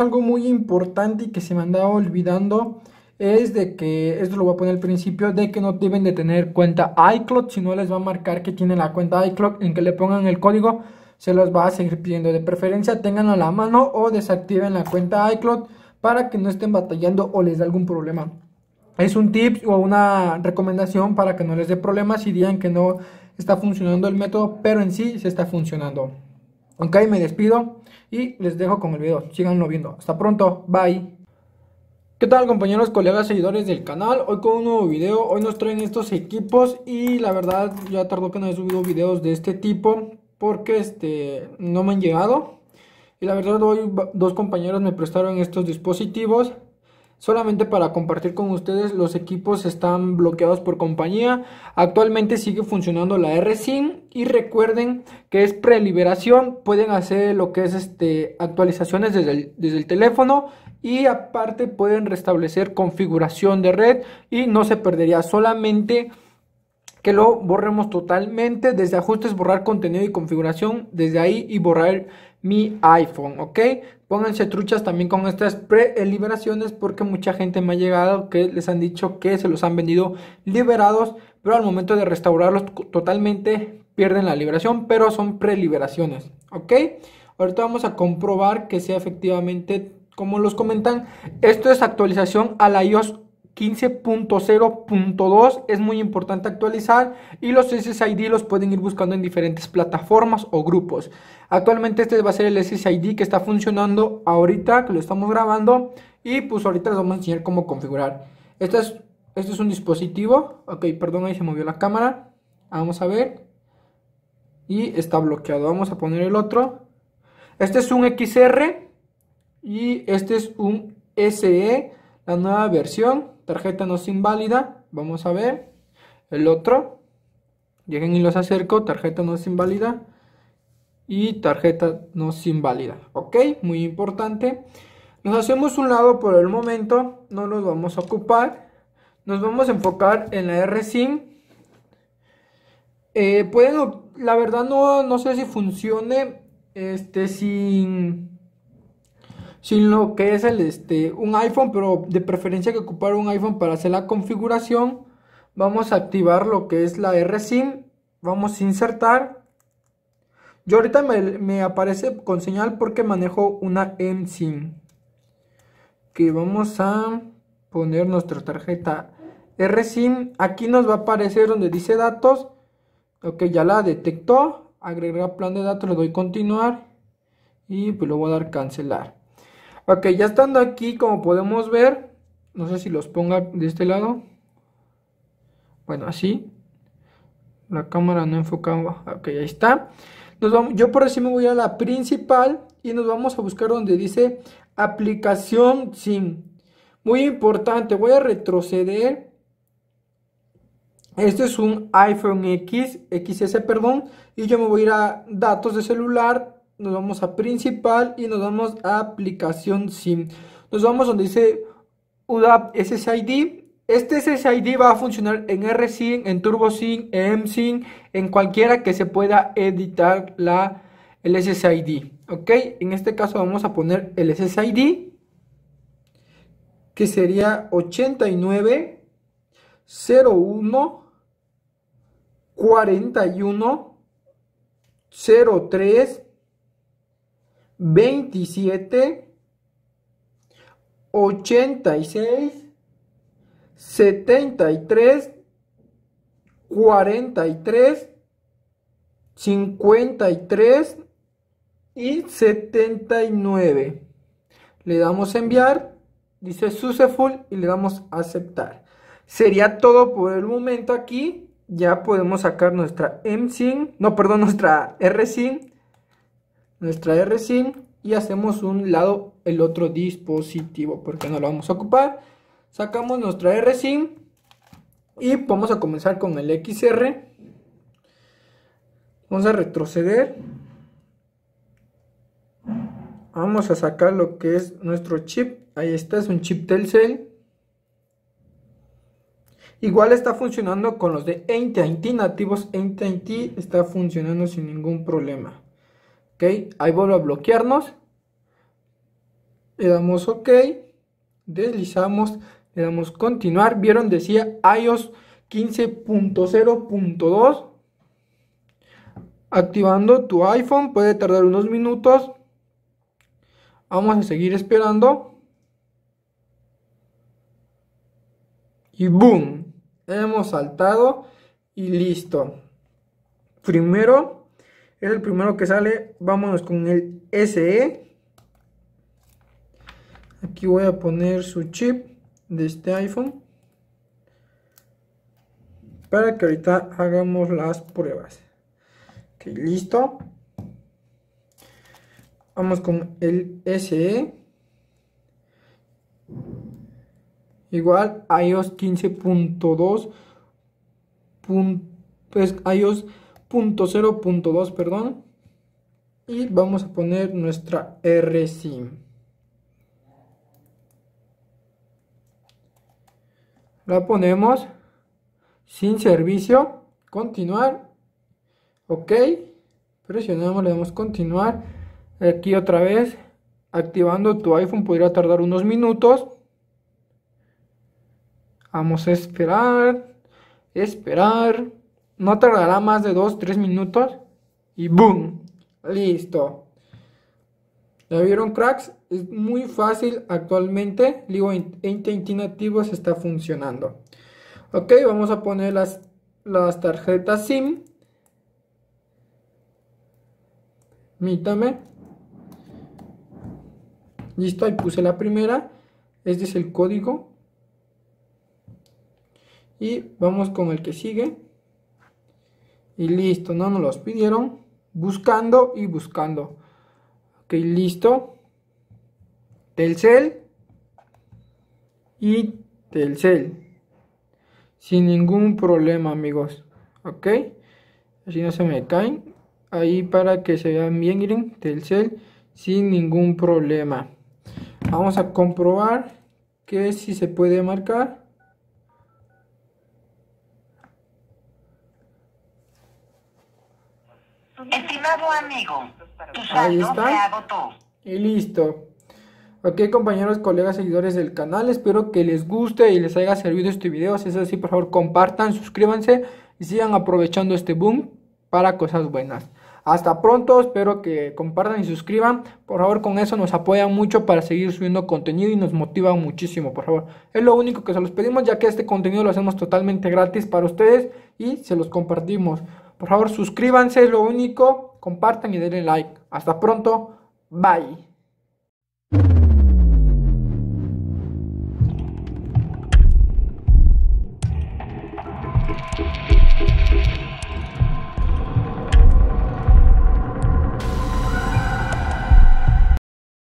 algo muy importante y que se me anda olvidando es de que, esto lo voy a poner al principio, de que no deben de tener cuenta iCloud, si no les va a marcar que tienen la cuenta iCloud, en que le pongan el código, se los va a seguir pidiendo. De preferencia, tenganlo a la mano o desactiven la cuenta iCloud para que no estén batallando o les dé algún problema. Es un tip o una recomendación para que no les dé problemas y digan que no está funcionando el método, pero en sí se está funcionando. Ok, me despido y les dejo con el video. Síganlo viendo. Hasta pronto. Bye. ¿Qué tal compañeros, colegas, seguidores del canal? Hoy con un nuevo video. Hoy nos traen estos equipos y la verdad ya tardó que no he subido videos de este tipo porque este no me han llegado. Y la verdad hoy dos compañeros me prestaron estos dispositivos Solamente para compartir con ustedes, los equipos están bloqueados por compañía. Actualmente sigue funcionando la r y recuerden que es preliberación. Pueden hacer lo que es este, actualizaciones desde el, desde el teléfono y aparte pueden restablecer configuración de red y no se perdería solamente que lo borremos totalmente desde ajustes borrar contenido y configuración desde ahí y borrar mi iPhone, ¿ok? Pónganse truchas también con estas pre-liberaciones porque mucha gente me ha llegado que les han dicho que se los han vendido liberados, pero al momento de restaurarlos totalmente pierden la liberación, pero son pre-liberaciones, ¿ok? Ahorita vamos a comprobar que sea efectivamente como los comentan. Esto es actualización a la iOS 15.0.2 es muy importante actualizar y los SSID los pueden ir buscando en diferentes plataformas o grupos. Actualmente este va a ser el SSID que está funcionando ahorita que lo estamos grabando y pues ahorita les vamos a enseñar cómo configurar. Este es, este es un dispositivo, ok, perdón, ahí se movió la cámara, ah, vamos a ver y está bloqueado, vamos a poner el otro. Este es un XR y este es un SE, la nueva versión tarjeta no sin válida, vamos a ver. El otro, lleguen y los acerco, tarjeta no es inválida y tarjeta no es inválida, ok, muy importante. Nos hacemos un lado por el momento, no nos vamos a ocupar. Nos vamos a enfocar en la R Eh, pueden, la verdad no, no sé si funcione este, sin lo que es el, este, un iPhone, pero de preferencia que ocupar un iPhone para hacer la configuración. Vamos a activar lo que es la RSIM, vamos a insertar. Yo ahorita me, me aparece con señal porque manejo una MSIM. Que vamos a poner nuestra tarjeta RSIM. Aquí nos va a aparecer donde dice datos. Ok, ya la detectó. Agregar plan de datos, le doy continuar. Y pues lo voy a dar cancelar. Ok, ya estando aquí, como podemos ver, no sé si los ponga de este lado. Bueno, así. La cámara no enfocaba. Ok, ahí está. yo por así me voy a la principal y nos vamos a buscar donde dice aplicación SIM. Muy importante, voy a retroceder. Este es un iPhone X, XS, perdón, y yo me voy a ir a datos de celular, nos vamos a principal y nos vamos a aplicación SIM. Nos vamos donde dice UDAP SSID. Este SSID va a funcionar en RSIM, en TurboSIM, en MSIM en cualquiera que se pueda editar la, el SSID. ¿Ok? En este caso vamos a poner el SSID, que sería 89 01 41 03 27, 86, 73, 43, 53 y 79. Le damos a enviar, dice suceful y le damos aceptar. Sería todo por el momento aquí. Ya podemos sacar nuestra MSIN, no, perdón, nuestra RSIN nuestra RSIM y hacemos un lado el otro dispositivo porque no lo vamos a ocupar. Sacamos nuestra RSIM y vamos a comenzar con el XR. Vamos a retroceder. Vamos a sacar lo que es nuestro chip. Ahí está, es un chip Telcel. Igual está funcionando con los de AT&T, nativos AT&T, está funcionando sin ningún problema ok, ahí vuelve a bloquearnos, le damos ok, deslizamos, le damos continuar, vieron decía iOS 15.0.2, activando tu iPhone, puede tardar unos minutos, vamos a seguir esperando. y boom, hemos saltado y listo. Primero es el primero que sale. Vámonos con el SE. Aquí voy a poner su chip de este iPhone. Para que ahorita hagamos las pruebas. Ok, listo. Vamos con el SE. Igual iOS 15.2. Pues iOS .0.2, perdón. Y vamos a poner nuestra RSIM. La ponemos sin servicio. Continuar. Ok. Presionamos, le damos continuar. Aquí otra vez. Activando tu iPhone podría tardar unos minutos. Vamos a esperar. Esperar. No tardará más de 2-3 minutos y ¡boom! Listo. ¿Ya vieron cracks? Es muy fácil actualmente. Ligo 20 este nativos. está funcionando. Ok, vamos a poner las, las tarjetas SIM. Mítame. Listo, ahí puse la primera. Este es el código. Y vamos con el que sigue. Y listo, no nos los pidieron. Buscando y buscando. Ok, listo. Telcel y Telcel. Sin ningún problema, amigos. Ok. Así no se me caen. Ahí para que se vean bien, miren. Telcel sin ningún problema. Vamos a comprobar que si se puede marcar. Estimado amigo, tu saldo Y listo. Ok compañeros, colegas, seguidores del canal, espero que les guste y les haya servido este video. Si es así, por favor, compartan, suscríbanse y sigan aprovechando este boom para cosas buenas. Hasta pronto, espero que compartan y suscriban. Por favor, con eso nos apoyan mucho para seguir subiendo contenido y nos motivan muchísimo, por favor. Es lo único que se los pedimos ya que este contenido lo hacemos totalmente gratis para ustedes y se los compartimos. Por favor, suscríbanse, lo único. Compartan y denle like. Hasta pronto. Bye.